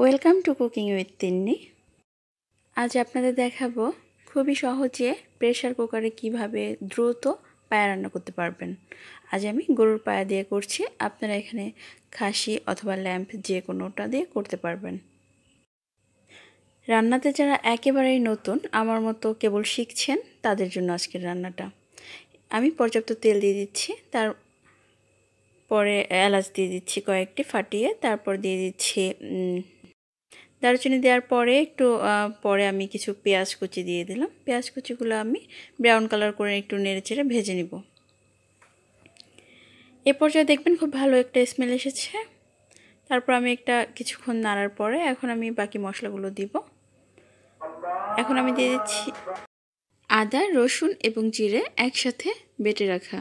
welcome to cooking with Tinni আজ আপনাদের দেখাবো খুবই সহজে প্রেশার কুকারে কিভাবে দ্রুত পায়া রান্না করতে পারবেন আজ আমি গরুর পায়া দিয়ে করছি আপনারা এখানে খাসি অথবা ল্যাম্প যে কোনোটা দিয়ে করতে পারবেন রান্নাতে যারা একেবারেই নতুন আমার মতো কেবল শিখছেন তাদের জন্য আজকের রান্নাটা আমি পর্যাপ্ত তেল দিয়ে দিচ্ছি তার পরে এলাচ দিয়ে দিচ্ছি কয়েকটি ফাটিয়ে তারপর দিয়ে দিচ্ছি দারুচিনি দেওয়ার পরে একটু পরে আমি কিছু পেঁয়াজ কুচি দিয়ে দিলাম পেঁয়াজ কুচিগুলো আমি ব্রাউন কালার করে একটু নেড়ে চেড়ে ভেজে নিব এ পর্যায়ে দেখবেন খুব ভালো একটা স্মেল এসেছে তারপর আমি একটা কিছুক্ষণ নাড়ার পরে এখন আমি বাকি মশলাগুলো দিব এখন আমি দিয়ে দিচ্ছি আদা রসুন এবং জিরে একসাথে বেটে রাখা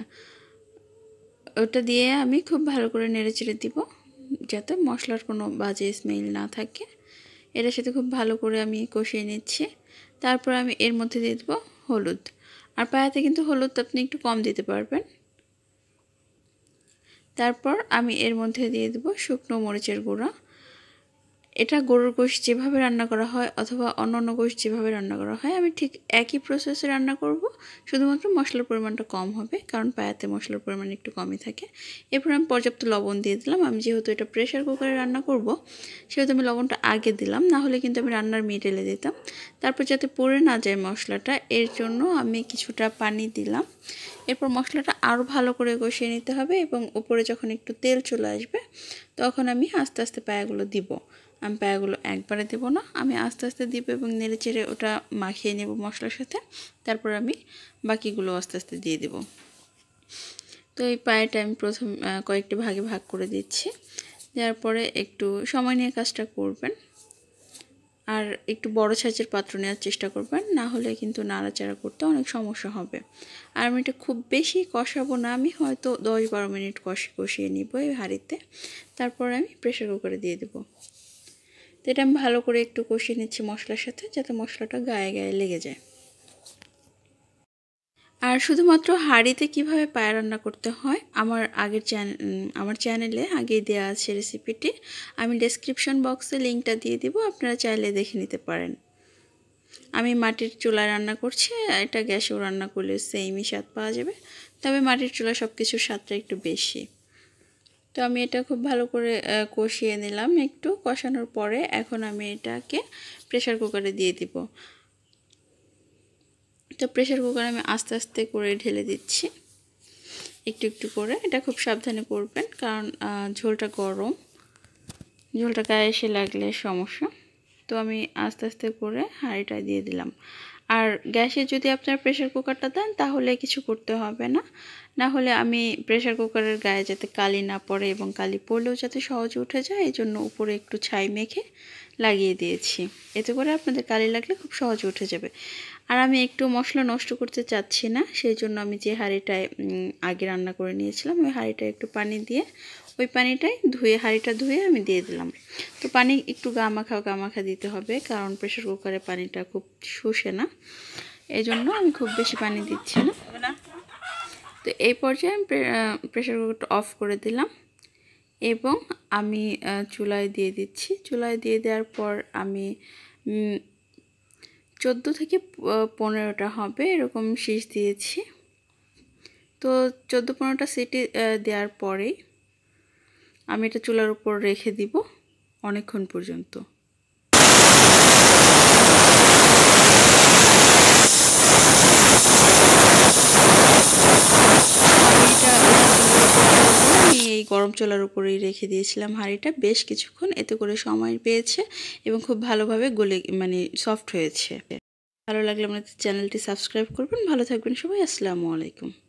ওটা দিয়ে আমি খুব ভালো করে নেড়ে চেড়ে দিব যাতে মশলার কোনো বাজে স্মেল না থাকে এটার সাথে খুব ভালো করে আমি কষিয়ে নিচ্ছি তারপর আমি এর মধ্যে দিয়ে দেবো হলুদ আর পায়াতে কিন্তু হলুদ আপনি একটু কম দিতে পারবেন তারপর আমি এর মধ্যে দিয়ে দেবো শুকনো মরিচের গুঁড়া এটা গরুর গোশ যেভাবে রান্না করা হয় অথবা অন্য অন্য গোশ যেভাবে রান্না করা হয় আমি ঠিক একই প্রসেসে রান্না করব শুধুমাত্র মশলার পরিমাণটা কম হবে কারণ পায়াতে মশলার পরিমাণ একটু কমই থাকে এরপর আমি পর্যাপ্ত লবণ দিয়ে দিলাম আমি যেহেতু এটা প্রেশার কুকারে রান্না করব সেহেতু আমি লবণটা আগে দিলাম না হলে কিন্তু আমি রান্নার মিডেলে দিতাম তারপর যাতে পড়ে না যায় মশলাটা এর জন্য আমি কিছুটা পানি দিলাম এরপর মশলাটা আরও ভালো করে কষিয়ে নিতে হবে এবং উপরে যখন একটু তেল চলে আসবে তখন আমি আস্তে আস্তে পায়াগুলো দিব আমি পায়াগুলো একবারে দেব না আমি আস্তে আস্তে দিব এবং নেড়ে চেড়ে ওটা মাখিয়ে নেব মশলার সাথে তারপর আমি বাকিগুলো আস্তে আস্তে দিয়ে দেব তো এই পায়েটা আমি প্রথম কয়েকটি ভাগে ভাগ করে দিচ্ছি দেওয়ার পরে একটু সময় নিয়ে কাজটা করবেন আর একটু বড় ছাঁচের পাত্র নেওয়ার চেষ্টা করবেন না হলে কিন্তু নাড়াচাড়া করতে অনেক সমস্যা হবে আর আমি এটা খুব বেশি কষাবো না আমি হয়তো দশ বারো মিনিট কষে কষিয়ে নিব এই হাঁড়িতে তারপরে আমি প্রেশার কুকারে দিয়ে দেবো তো এটা আমি ভালো করে একটু কষিয়ে নিচ্ছি মশলার সাথে যাতে মশলাটা গায়ে গায়ে লেগে যায় আর শুধুমাত্র হাঁড়িতে কিভাবে পায়ে রান্না করতে হয় আমার আগের চ্যানেল আমার চ্যানেলে আগেই দেওয়া আছে রেসিপিটি আমি ডেসক্রিপশন বক্সে লিঙ্কটা দিয়ে দিব আপনারা চাইলে দেখে নিতে পারেন আমি মাটির চুলায় রান্না করছি এটা গ্যাসেও রান্না করলে সেইমই স্বাদ পাওয়া যাবে তবে মাটির চুলা সব কিছুর স্বাদটা একটু বেশি তো আমি এটা খুব ভালো করে কষিয়ে নিলাম একটু কষানোর পরে এখন আমি এটাকে প্রেশার কুকারে দিয়ে দিব তো প্রেশার কুকারে আমি আস্তে আস্তে করে ঢেলে দিচ্ছি একটু একটু করে এটা খুব সাবধানে করবেন কারণ ঝোলটা গরম ঝোলটা গায়ে এসে লাগলে সমস্যা তো আমি আস্তে আস্তে করে হাঁড়িটা দিয়ে দিলাম আর গ্যাসে যদি আপনার প্রেশার কুকারটা দেন তাহলে কিছু করতে হবে না না হলে আমি প্রেশার কুকারের গায়ে যাতে কালি না পড়ে এবং কালি পড়লেও যাতে সহজে উঠে যায় এই জন্য উপরে একটু ছাই মেখে লাগিয়ে দিয়েছি এতে করে আপনাদের কালি লাগলে খুব সহজে উঠে যাবে আর আমি একটু মশলা নষ্ট করতে চাচ্ছি না সেই জন্য আমি যে হাঁড়িটায় আগে রান্না করে নিয়েছিলাম ওই হাঁড়িটায় একটু পানি দিয়ে ওই পানিটাই ধুয়ে হাঁড়িটা ধুয়ে আমি দিয়ে দিলাম তো পানি একটু গামাখা গামাখা দিতে হবে কারণ প্রেশার কুকারে পানিটা খুব শুষে না এই জন্য আমি খুব বেশি পানি দিচ্ছি না তো এই পর্যায়ে আমি প্রেশার কুকারটা অফ করে দিলাম এবং আমি চুলায় দিয়ে দিচ্ছি চুলায় দিয়ে দেওয়ার পর আমি চোদ্দো থেকে পনেরোটা হবে এরকম শীষ দিয়েছি তো চোদ্দো পনেরোটা সিটি দেওয়ার পরেই আমি এটা চুলার উপর রেখে দিব অনেকক্ষণ পর্যন্ত চলার উপরেই রেখে দিয়েছিলাম হাঁড়িটা বেশ কিছুক্ষণ এতে করে সময় পেয়েছে এবং খুব ভালোভাবে গলে মানে সফট হয়েছে ভালো লাগলে আমাদের চ্যানেলটি সাবস্ক্রাইব করবেন ভালো থাকবেন সবাই আসসালামু আলাইকুম